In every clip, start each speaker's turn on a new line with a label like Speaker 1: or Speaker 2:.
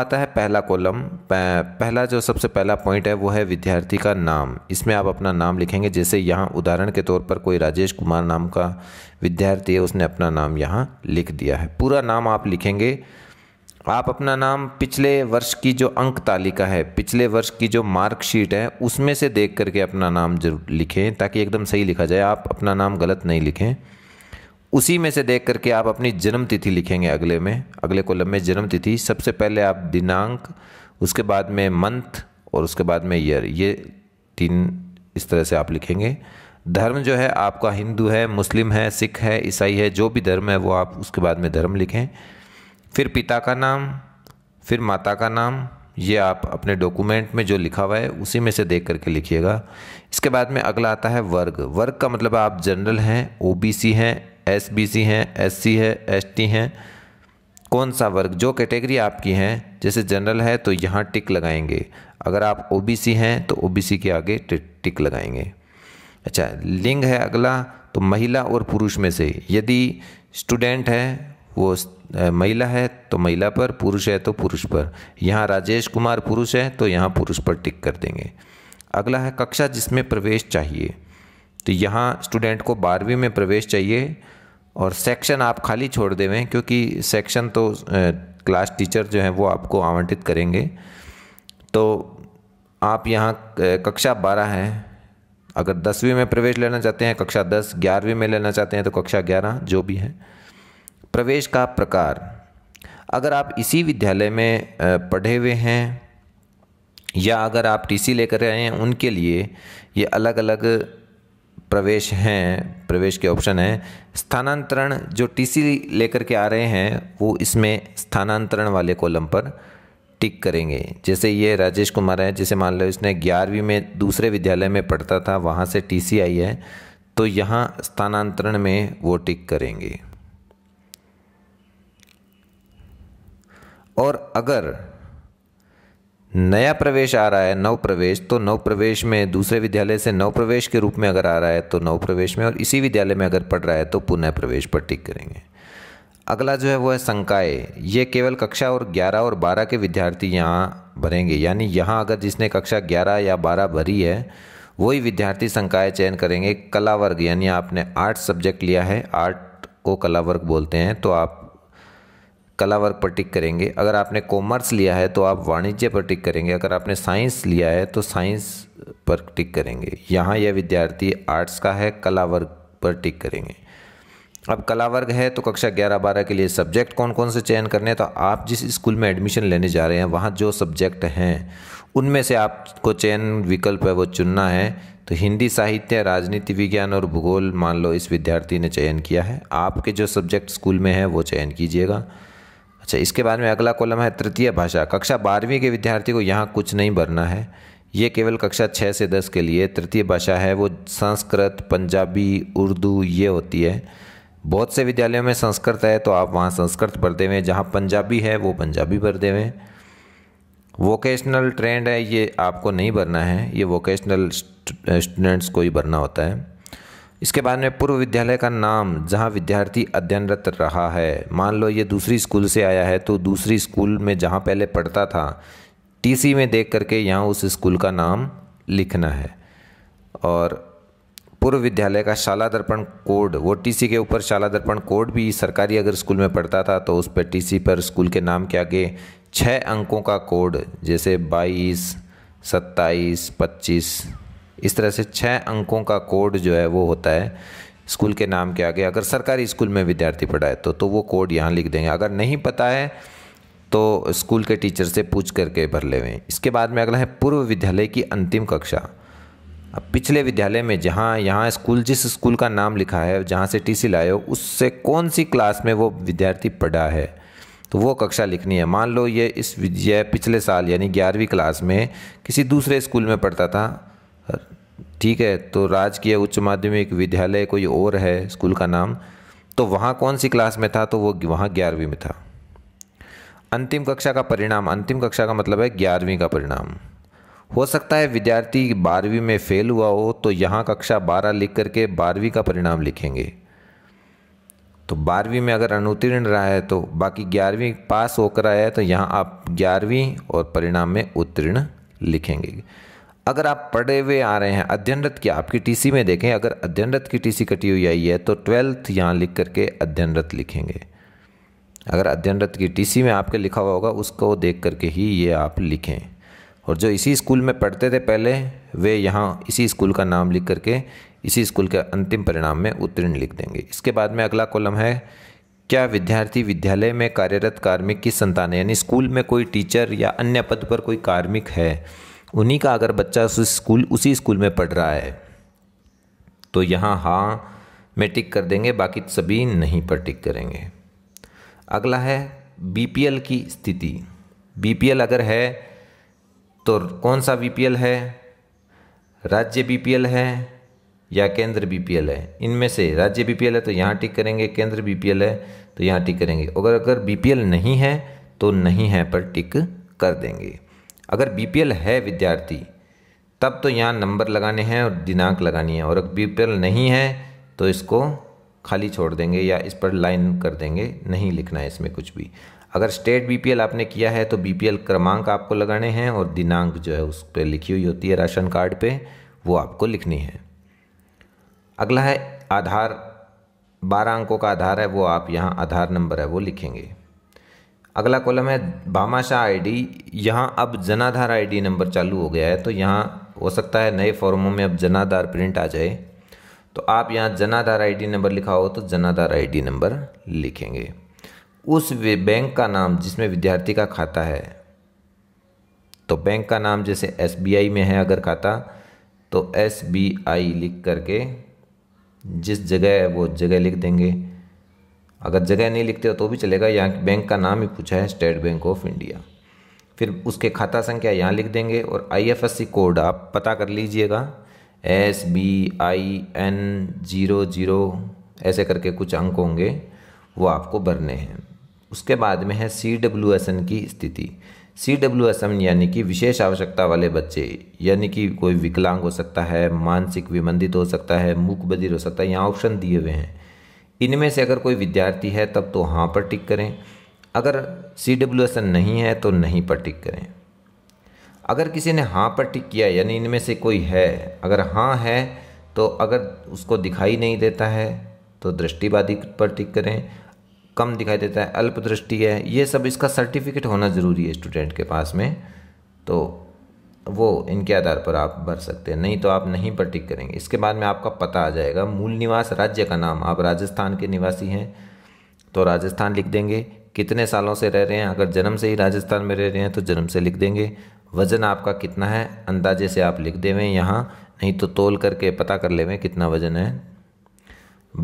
Speaker 1: आता है पहला कॉलम पहला जो सबसे पहला पॉइंट है वो है विद्यार्थी का नाम इसमें आप अपना नाम लिखेंगे जैसे यहाँ उदाहरण के तौर पर कोई राजेश कुमार नाम का विद्यार्थी है उसने अपना नाम यहाँ लिख दिया है पूरा नाम आप लिखेंगे आप अपना नाम पिछले वर्ष की जो अंक तालिका है पिछले वर्ष की जो मार्कशीट है उसमें से देख करके अपना नाम जरूर लिखें ताकि एकदम सही लिखा जाए आप अपना नाम गलत नहीं लिखें उसी में से देख करके आप अपनी जन्म तिथि लिखेंगे अगले में अगले कॉलम में जन्म तिथि सबसे पहले आप दिनांक उसके बाद में मंथ और उसके बाद में ईयर ये तीन इस तरह से आप लिखेंगे धर्म जो है आपका हिंदू है मुस्लिम है सिख है ईसाई है जो भी धर्म है वो आप उसके बाद में धर्म लिखें फिर पिता का नाम फिर माता का नाम ये आप अपने डॉक्यूमेंट में जो लिखा हुआ है उसी में से देख करके लिखिएगा इसके बाद में अगला आता है वर्ग वर्ग का मतलब आप जनरल हैं ओबीसी हैं एस बी सी हैं एस सी है एस टी हैं कौन सा वर्ग जो कैटेगरी आपकी हैं जैसे जनरल है तो यहाँ टिक लगाएंगे अगर आप ओ बी सी हैं तो ओ बी सी के आगे टिक लगाएंगे अच्छा लिंग है अगला तो महिला और पुरुष में से यदि स्टूडेंट है वो महिला है तो महिला पर पुरुष है तो पुरुष पर यहाँ राजेश कुमार पुरुष है तो यहाँ पुरुष पर टिक कर देंगे अगला है कक्षा जिसमें प्रवेश चाहिए तो यहाँ स्टूडेंट को बारहवीं में प्रवेश चाहिए और सेक्शन आप खाली छोड़ देवें क्योंकि सेक्शन तो क्लास टीचर जो है वो आपको आवंटित करेंगे तो आप यहाँ कक्षा बारह हैं अगर दसवीं में प्रवेश लेना चाहते हैं कक्षा दस ग्यारहवीं में लेना चाहते हैं तो कक्षा ग्यारह जो भी है प्रवेश का प्रकार अगर आप इसी विद्यालय में पढ़े हुए हैं या अगर आप टीसी लेकर आए हैं उनके लिए ये अलग अलग प्रवेश हैं प्रवेश के ऑप्शन हैं स्थानांतरण जो टीसी लेकर के आ रहे हैं वो इसमें स्थानांतरण वाले कॉलम पर टिक करेंगे जैसे ये राजेश कुमार है जैसे मान लो इसने ग्यारहवीं में दूसरे विद्यालय में पढ़ता था वहाँ से टी आई है तो यहाँ स्थानांतरण में वो टिक करेंगे और अगर नया प्रवेश आ रहा है नव प्रवेश तो नव प्रवेश में दूसरे विद्यालय से नव प्रवेश के रूप में अगर आ रहा है तो नव प्रवेश में और इसी विद्यालय में अगर पढ़ रहा है तो पुनः प्रवेश पर टिक करेंगे अगला जो है वो है संकाय ये केवल कक्षा और ग्यारह और बारह के विद्यार्थी यहाँ भरेंगे यानी यहाँ अगर जिसने कक्षा ग्यारह या बारह भरी है वही विद्यार्थी संकाय चयन करेंगे कला वर्ग यानी आपने आर्ट सब्जेक्ट लिया है आर्ट को कला वर्ग बोलते हैं तो आप कला वर्ग पर टिक करेंगे अगर आपने कॉमर्स लिया है तो आप वाणिज्य पर टिक करेंगे अगर आपने साइंस लिया है तो साइंस पर टिक करेंगे यहाँ यह विद्यार्थी आर्ट्स का है कला वर्ग पर टिक करेंगे अब कला वर्ग है तो कक्षा ग्यारह बारह के लिए सब्जेक्ट कौन कौन से चयन करने हैं तो आप जिस स्कूल में एडमिशन लेने जा रहे हैं वहाँ जो सब्जेक्ट हैं उनमें से आपको चयन विकल्प है वो चुनना है तो हिंदी साहित्य राजनीति विज्ञान और भूगोल मान लो इस विद्यार्थी ने चयन किया है आपके जो सब्जेक्ट स्कूल में है वो चयन कीजिएगा अच्छा इसके बाद में अगला कॉलम है तृतीय भाषा कक्षा बारहवीं के विद्यार्थी को यहाँ कुछ नहीं भरना है ये केवल कक्षा छः से दस के लिए तृतीय भाषा है वो संस्कृत पंजाबी उर्दू ये होती है बहुत से विद्यालयों में संस्कृत है तो आप वहाँ संस्कृत भर देवें जहाँ पंजाबी है वो पंजाबी भर देवें वोकेशनल ट्रेंड है ये आपको नहीं भरना है ये वोकेशनल स्टूडेंट्स को ही भरना होता है इसके बाद में पूर्व विद्यालय का नाम जहाँ विद्यार्थी अध्ययनरत रहा है मान लो ये दूसरी स्कूल से आया है तो दूसरी स्कूल में जहाँ पहले पढ़ता था टीसी में देख करके यहाँ उस स्कूल का नाम लिखना है और पूर्व विद्यालय का शाला दर्पण कोड वो टीसी के ऊपर शाला दर्पण कोड भी सरकारी अगर स्कूल में पढ़ता था तो उस पर टीसी पर स्कूल के नाम के आगे छः अंकों का कोड जैसे बाईस सत्ताईस पच्चीस इस तरह से छः अंकों का कोड जो है वो होता है स्कूल के नाम के आगे अगर सरकारी स्कूल में विद्यार्थी पढ़ाए तो तो वो कोड यहाँ लिख देंगे अगर नहीं पता है तो स्कूल के टीचर से पूछ करके भर ले हुए इसके बाद में अगला है पूर्व विद्यालय की अंतिम कक्षा अब पिछले विद्यालय में जहाँ यहाँ स्कूल जिस स्कूल का नाम लिखा है जहाँ से टी सी लाए हो उससे कौन सी क्लास में वो विद्यार्थी पढ़ा है तो वो कक्षा लिखनी है मान लो ये इस ये पिछले साल यानी ग्यारहवीं क्लास में किसी दूसरे स्कूल में पढ़ता था ठीक है तो राजकीय उच्च माध्यमिक विद्यालय कोई और है स्कूल का नाम तो वहाँ कौन सी क्लास में था तो वो वहाँ ग्यारहवीं में था अंतिम कक्षा का परिणाम अंतिम कक्षा का मतलब है ग्यारहवीं का परिणाम हो सकता है विद्यार्थी बारहवीं में फेल हुआ हो तो यहाँ कक्षा बारह लिख करके बारहवीं का परिणाम लिखेंगे तो बारहवीं में अगर अनुत्तीर्ण रहा है तो बाकी ग्यारहवीं पास होकर आया है तो यहाँ आप ग्यारहवीं और परिणाम में उत्तीर्ण लिखेंगे अगर आप पढ़े हुए आ रहे हैं अध्ययनरत की आपकी टीसी में देखें अगर अध्ययनरत की टीसी कटी हुई आई है तो ट्वेल्थ यहाँ लिख करके अध्ययनरत लिखेंगे अगर अध्ययनरत की टीसी में आपके लिखा हुआ होगा उसको देख करके ही ये आप लिखें और जो इसी स्कूल में पढ़ते थे पहले वे यहाँ इसी स्कूल का नाम लिख करके इसी स्कूल के अंतिम परिणाम में उत्तीर्ण लिख देंगे इसके बाद में अगला कॉलम है क्या विद्यार्थी विद्यालय में कार्यरत कार्मिक की संतान है यानी स्कूल में कोई टीचर या अन्य पद पर कोई कार्मिक है उन्हीं का अगर बच्चा उस स्कूल उसी स्कूल में पढ़ रहा है तो यहाँ हाँ में टिक कर देंगे बाकी सभी नहीं पर टिक करेंगे अगला है बीपीएल की स्थिति बीपीएल अगर है तो कौन सा बीपीएल है राज्य बीपीएल है या केंद्र बीपीएल है इनमें से राज्य बीपीएल है तो यहाँ टिक करेंगे केंद्र बीपीएल है तो यहाँ टिक करेंगे अगर अगर बीपीएल नहीं है तो नहीं है पर टिक कर देंगे अगर बी है विद्यार्थी तब तो यहाँ नंबर लगाने हैं और दिनांक लगानी है और अगर बी नहीं है तो इसको खाली छोड़ देंगे या इस पर लाइन कर देंगे नहीं लिखना है इसमें कुछ भी अगर स्टेट बी आपने किया है तो बी क्रमांक आपको लगाने हैं और दिनांक जो है उस पर लिखी हुई होती है राशन कार्ड पे वो आपको लिखनी है अगला है आधार बारह अंकों का आधार है वो आप यहाँ आधार नंबर है वो लिखेंगे अगला कॉलम है भामाशाह आईडी यहाँ अब जनाधार आईडी नंबर चालू हो गया है तो यहाँ हो सकता है नए फॉर्मों में अब जनाधार प्रिंट आ जाए तो आप यहाँ जनाधार आईडी नंबर लिखा हो तो जनाधार आईडी नंबर लिखेंगे उस बैंक का नाम जिसमें विद्यार्थी का खाता है तो बैंक का नाम जैसे एस में है अगर खाता तो एस लिख करके जिस जगह है वो जगह लिख देंगे अगर जगह नहीं लिखते हो तो भी चलेगा यहाँ बैंक का नाम ही पूछा है स्टेट बैंक ऑफ इंडिया फिर उसके खाता संख्या यहाँ लिख देंगे और आईएफएससी कोड आप पता कर लीजिएगा S B I N zero zero ऐसे करके कुछ अंक होंगे वो आपको भरने हैं उसके बाद में है सी डब्ल्यू एस एन की स्थिति सी डब्ल्यू एस एन यानी कि विशेष आवश्यकता वाले बच्चे यानी कि कोई विकलांग हो सकता है मानसिक विमंदित हो सकता है मूक बधिर हो सकता है यहाँ ऑप्शन दिए हुए हैं इनमें से अगर कोई विद्यार्थी है तब तो हाँ पर टिक करें अगर सी डब्ल्यू एस एन नहीं है तो नहीं पर टिक करें अगर किसी ने हाँ पर टिक किया यानी इनमें से कोई है अगर हाँ है तो अगर उसको दिखाई नहीं देता है तो दृष्टिवादी पर टिक करें कम दिखाई देता है अल्प दृष्टि है ये सब इसका सर्टिफिकेट होना ज़रूरी है स्टूडेंट के पास में तो वो इनके आधार पर आप भर सकते हैं नहीं तो आप नहीं पर टिक करेंगे इसके बाद में आपका पता आ जाएगा मूल निवास राज्य का नाम आप राजस्थान के निवासी हैं तो राजस्थान लिख देंगे कितने सालों से रह रहे हैं अगर जन्म से ही राजस्थान में रह रहे हैं तो जन्म से लिख देंगे वज़न आपका कितना है अंदाजे से आप लिख देवें यहाँ नहीं तो तोल करके पता कर लेवें कितना वज़न है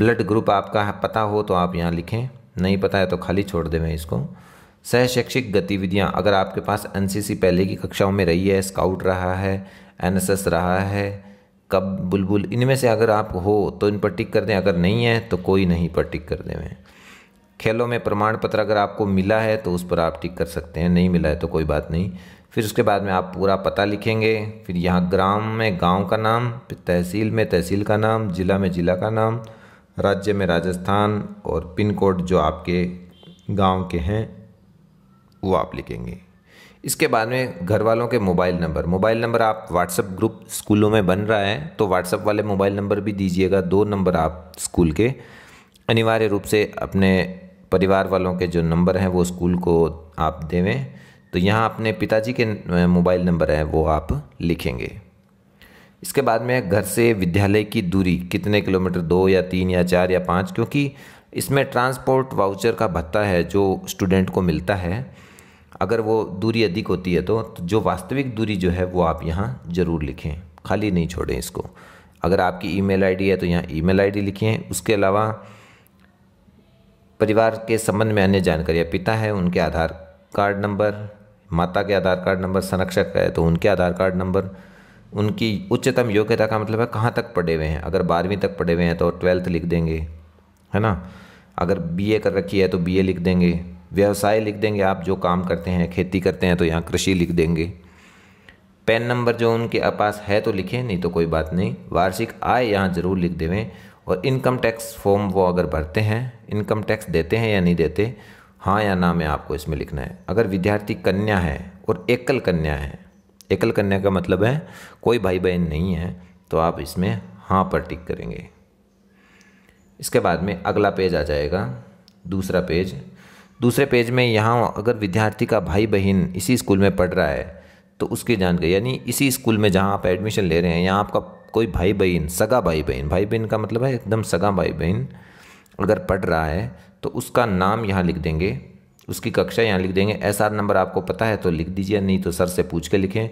Speaker 1: ब्लड ग्रुप आपका पता हो तो आप यहाँ लिखें नहीं पता है तो खाली छोड़ देवें इसको सह शैक्षिक गतिविधियाँ अगर आपके पास एन पहले की कक्षाओं में रही है स्काउट रहा है एन रहा है कब बुलबुल इनमें से अगर आप हो तो इन पर टिक कर दें अगर नहीं है तो कोई नहीं पर टिक कर दें खेलों में प्रमाण पत्र अगर आपको मिला है तो उस पर आप टिक कर सकते हैं नहीं मिला है तो कोई बात नहीं फिर उसके बाद में आप पूरा पता लिखेंगे फिर यहाँ ग्राम में गांव का नाम तहसील में तहसील का नाम ज़िला में ज़िला का नाम राज्य में राजस्थान और पिन कोड जो आपके गांव के हैं वो आप लिखेंगे इसके बाद में घर वालों के मोबाइल नंबर मोबाइल नंबर आप व्हाट्सअप ग्रुप स्कूलों में बन रहा है तो व्हाट्सअप वाले मोबाइल नंबर भी दीजिएगा दो नंबर आप स्कूल के अनिवार्य रूप से अपने परिवार वालों के जो नंबर हैं वो स्कूल को आप देवें तो यहाँ अपने पिताजी के मोबाइल नंबर हैं वो आप लिखेंगे इसके बाद में घर से विद्यालय की दूरी कितने किलोमीटर दो या तीन या चार या पाँच क्योंकि इसमें ट्रांसपोर्ट वाउचर का भत्ता है जो स्टूडेंट को मिलता है अगर वो दूरी अधिक होती है तो, तो जो वास्तविक दूरी जो है वो आप यहाँ ज़रूर लिखें खाली नहीं छोड़ें इसको अगर आपकी ईमेल आईडी है तो यहाँ ईमेल आईडी लिखें उसके अलावा परिवार के संबंध में अन्य जानकारियाँ पिता है उनके आधार कार्ड नंबर माता के आधार कार्ड नंबर संरक्षक है तो उनके आधार कार्ड नंबर उनकी उच्चतम योग्यता का मतलब है कहाँ तक पढ़े हुए हैं अगर बारहवीं तक पढ़े हुए हैं तो ट्वेल्थ लिख देंगे है ना अगर बीए कर रखी है तो बीए लिख देंगे व्यवसाय लिख देंगे आप जो काम करते हैं खेती करते हैं तो यहाँ कृषि लिख देंगे पैन नंबर जो उनके पास है तो लिखें नहीं तो कोई बात नहीं वार्षिक आय यहाँ ज़रूर लिख देवें और इनकम टैक्स फॉर्म वो अगर भरते हैं इनकम टैक्स देते हैं या नहीं देते हाँ या ना में आपको इसमें लिखना है अगर विद्यार्थी कन्या है और एकल कन्या है एकल कन्या का मतलब है कोई भाई बहन नहीं है तो आप इसमें हाँ पर टिक करेंगे इसके बाद में अगला पेज आ जाएगा दूसरा पेज दूसरे पेज में यहाँ अगर विद्यार्थी का भाई बहन इसी स्कूल में पढ़ रहा है तो उसकी जानकारी यानी इसी स्कूल में जहाँ आप एडमिशन ले रहे हैं यहाँ आपका कोई भाई बहन सगा भाई बहन भाई बहन का मतलब है एकदम सगा भाई बहन अगर पढ़ रहा है तो उसका नाम यहाँ लिख देंगे उसकी कक्षा यहाँ लिख देंगे एस आर नंबर आपको पता है तो लिख दीजिए नहीं तो सर से पूछ के लिखें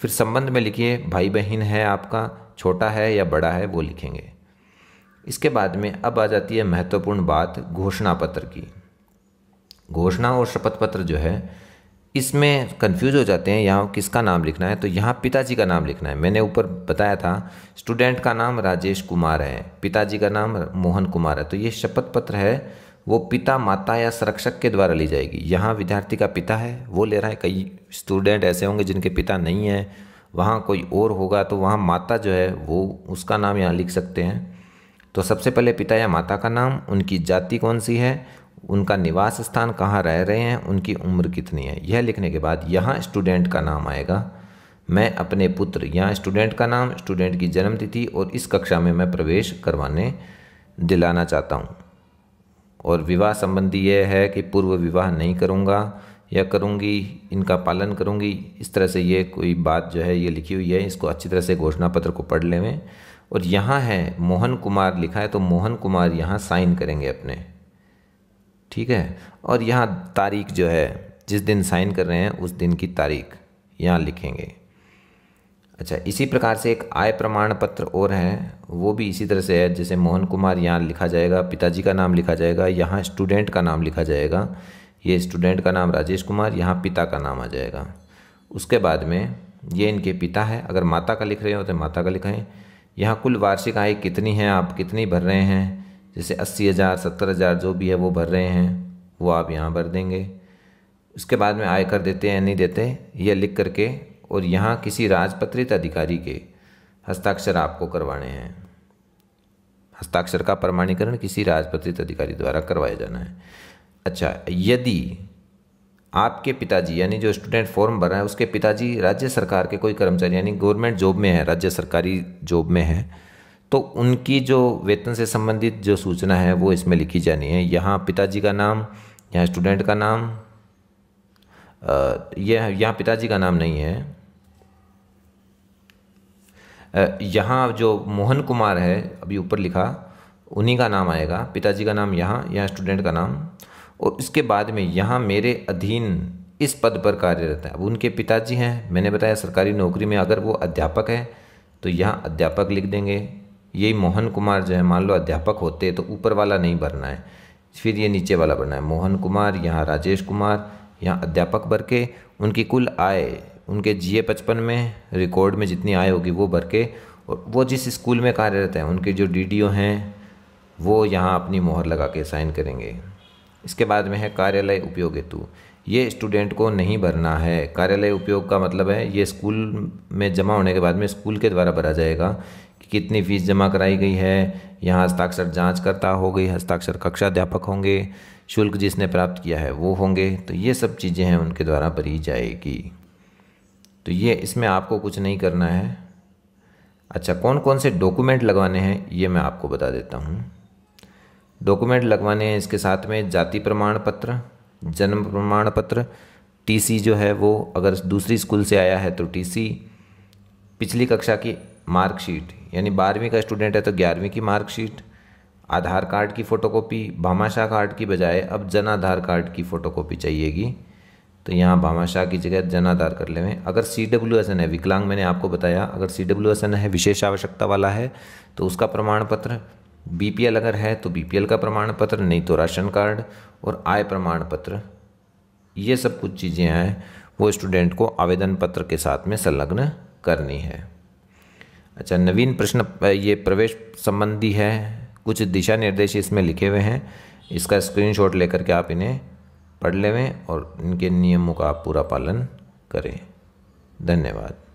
Speaker 1: फिर संबंध में लिखिए भाई बहन है आपका छोटा है या बड़ा है वो लिखेंगे इसके बाद में अब आ जाती है महत्वपूर्ण बात घोषणा पत्र की घोषणा और शपथ पत्र जो है इसमें कंफ्यूज हो जाते हैं यहाँ किसका नाम लिखना है तो यहाँ पिताजी का नाम लिखना है मैंने ऊपर बताया था स्टूडेंट का नाम राजेश कुमार है पिताजी का नाम मोहन कुमार है तो ये शपथ पत्र है वो पिता माता या संरक्षक के द्वारा ली जाएगी यहाँ विद्यार्थी का पिता है वो ले रहा है कई स्टूडेंट ऐसे होंगे जिनके पिता नहीं है वहाँ कोई और होगा तो वहाँ माता जो है वो उसका नाम यहाँ लिख सकते हैं तो सबसे पहले पिता या माता का नाम उनकी जाति कौन सी है उनका निवास स्थान कहाँ रह रहे हैं उनकी उम्र कितनी है यह लिखने के बाद यहाँ स्टूडेंट का नाम आएगा मैं अपने पुत्र यहाँ स्टूडेंट का नाम स्टूडेंट की जन्मतिथि और इस कक्षा में मैं प्रवेश करवाने दिलाना चाहता हूँ और विवाह संबंधी यह है कि पूर्व विवाह नहीं करूँगा या करूँगी इनका पालन करूँगी इस तरह से ये कोई बात जो है ये लिखी हुई है इसको अच्छी तरह से घोषणा पत्र को पढ़ लेवें और यहाँ है मोहन कुमार लिखा है तो मोहन कुमार यहाँ साइन करेंगे अपने ठीक है और यहाँ तारीख जो है जिस दिन साइन कर रहे हैं उस दिन की तारीख यहाँ लिखेंगे अच्छा इसी प्रकार से एक आय प्रमाण पत्र और है वो भी इसी तरह से है जैसे मोहन कुमार यहाँ लिखा जाएगा पिताजी का नाम लिखा जाएगा यहाँ स्टूडेंट का नाम लिखा जाएगा ये स्टूडेंट का नाम राजेश कुमार यहाँ पिता का नाम आ जाएगा उसके बाद में ये इनके पिता है अगर माता का लिख रहे हो तो माता का लिखें यहाँ कुल वार्षिक आय कितनी है आप कितनी भर रहे हैं जैसे अस्सी हज़ार सत्तर हज़ार जो भी है वो भर रहे हैं वो आप यहाँ भर देंगे उसके बाद में आयकर देते हैं नहीं देते यह लिख करके और यहाँ किसी राजपत्रित अधिकारी के हस्ताक्षर आपको करवाने हैं हस्ताक्षर का प्रमाणीकरण किसी राजपत्रित अधिकारी द्वारा करवाया जाना है अच्छा यदि आपके पिताजी यानी जो स्टूडेंट फॉर्म भर रहे हैं उसके पिताजी राज्य सरकार के कोई कर्मचारी यानी गवर्नमेंट जॉब में है राज्य सरकारी जॉब में है तो उनकी जो वेतन से संबंधित जो सूचना है वो इसमें लिखी जानी है यहाँ पिताजी का नाम यहाँ स्टूडेंट का नाम यह यहाँ पिताजी का नाम नहीं है यहाँ जो मोहन कुमार है अभी ऊपर लिखा उन्हीं का नाम आएगा पिताजी का नाम यहाँ यहाँ स्टूडेंट का नाम और इसके बाद में यहाँ मेरे अधीन इस पद पर कार्यरत है अब उनके पिताजी हैं मैंने बताया सरकारी नौकरी में अगर वो अध्यापक है तो यहाँ अध्यापक लिख देंगे ये मोहन कुमार जो है मान लो अध्यापक होते तो ऊपर वाला नहीं भरना है फिर ये नीचे वाला भरना है मोहन कुमार यहाँ राजेश कुमार यहाँ अध्यापक भर के उनकी कुल आय उनके जीए पचपन में रिकॉर्ड में जितनी आय होगी वो भर के और वो जिस स्कूल में कार्यरत हैं उनके जो डी हैं वो यहाँ अपनी मोहर लगा के साइन करेंगे इसके बाद में है कार्यालय उपयोग हेतु ये स्टूडेंट को नहीं भरना है कार्यालय उपयोग का मतलब है ये स्कूल में जमा होने के बाद में स्कूल के द्वारा भरा जाएगा कितनी फीस जमा कराई गई है यहाँ हस्ताक्षर जांच करता हो गई हस्ताक्षर कक्षा अध्यापक होंगे शुल्क जिसने प्राप्त किया है वो होंगे तो ये सब चीज़ें हैं उनके द्वारा भरी जाएगी तो ये इसमें आपको कुछ नहीं करना है अच्छा कौन कौन से डॉक्यूमेंट लगवाने हैं ये मैं आपको बता देता हूँ डॉक्यूमेंट लगवाने हैं इसके साथ में जाति प्रमाण पत्र जन्म प्रमाण पत्र टीसी जो है वो अगर दूसरी स्कूल से आया है तो टीसी पिछली कक्षा की मार्कशीट यानी बारहवीं का स्टूडेंट है तो ग्यारहवीं की मार्कशीट आधार कार्ड की फ़ोटोकॉपी भामाशाह कार्ड की बजाय अब जन आधार कार्ड की फ़ोटोकॉपी चाहिएगी तो यहाँ भामाशाह की जगह जन आधार कर लेवें अगर सी डब्ल्यू एस एन है विकलांग मैंने आपको बताया अगर सी डब्ल्यू एस एन है विशेष आवश्यकता वाला है तो उसका प्रमाण पत्र बी पी एल अगर है तो बी पी एल का प्रमाण पत्र नहीं तो राशन कार्ड और आय प्रमाण पत्र ये सब कुछ चीज़ें हैं वो स्टूडेंट को आवेदन पत्र के साथ में संलग्न करनी है अच्छा नवीन प्रश्न ये प्रवेश संबंधी है कुछ दिशा निर्देश इसमें लिखे हुए हैं इसका स्क्रीनशॉट लेकर के आप इन्हें पढ़ लेवें और इनके नियमों का आप पूरा पालन करें धन्यवाद